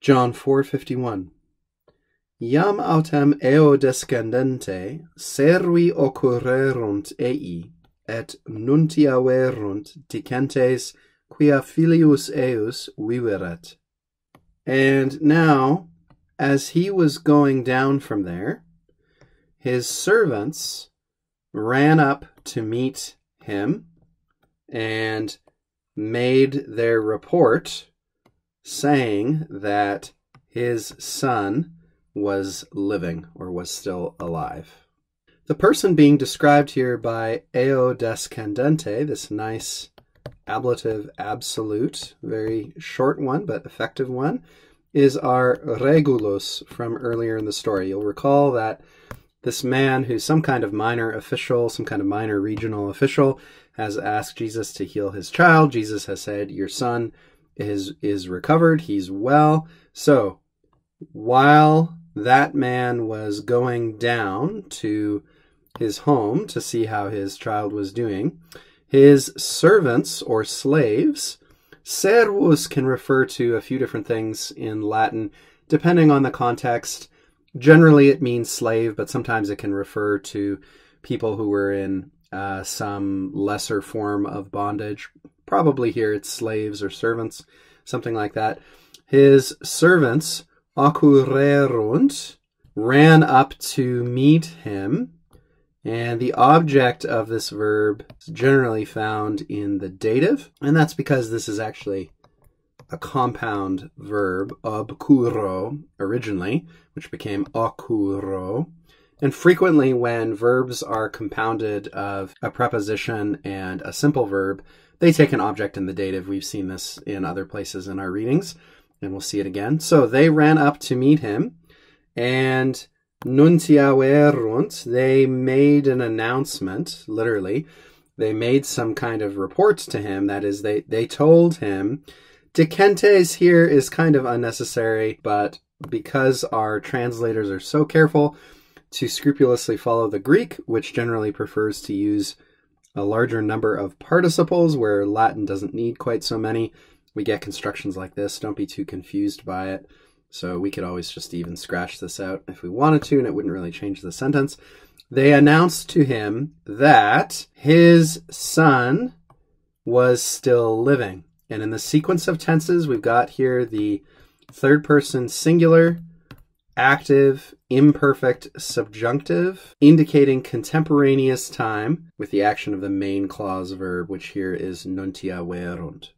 John 4:51 Iam autem eo descendente servi occurrerunt ei et nuntiaverunt dicentes quia filius eius viveret and now as he was going down from there his servants ran up to meet him and made their report saying that his son was living or was still alive. The person being described here by Eo Descendente, this nice ablative absolute, very short one but effective one, is our Regulus from earlier in the story. You'll recall that this man who's some kind of minor official, some kind of minor regional official, has asked Jesus to heal his child. Jesus has said, Your son is is recovered. He's well. So while that man was going down to his home to see how his child was doing, his servants or slaves, servus can refer to a few different things in Latin, depending on the context. Generally, it means slave, but sometimes it can refer to people who were in uh, some lesser form of bondage. Probably here it's slaves or servants, something like that. His servants, accurerunt, ran up to meet him. And the object of this verb is generally found in the dative. And that's because this is actually a compound verb, obcuro, originally, which became occuro. And frequently when verbs are compounded of a preposition and a simple verb, they take an object in the dative. We've seen this in other places in our readings, and we'll see it again. So they ran up to meet him, and nuntiaverunt, they made an announcement, literally. They made some kind of report to him. That is, they, they told him, Decentes here is kind of unnecessary, but because our translators are so careful to scrupulously follow the Greek, which generally prefers to use a larger number of participles where Latin doesn't need quite so many. We get constructions like this. Don't be too confused by it. So we could always just even scratch this out if we wanted to, and it wouldn't really change the sentence. They announced to him that his son was still living. And in the sequence of tenses, we've got here the third person singular active imperfect subjunctive, indicating contemporaneous time with the action of the main clause verb, which here is nuntia verunt.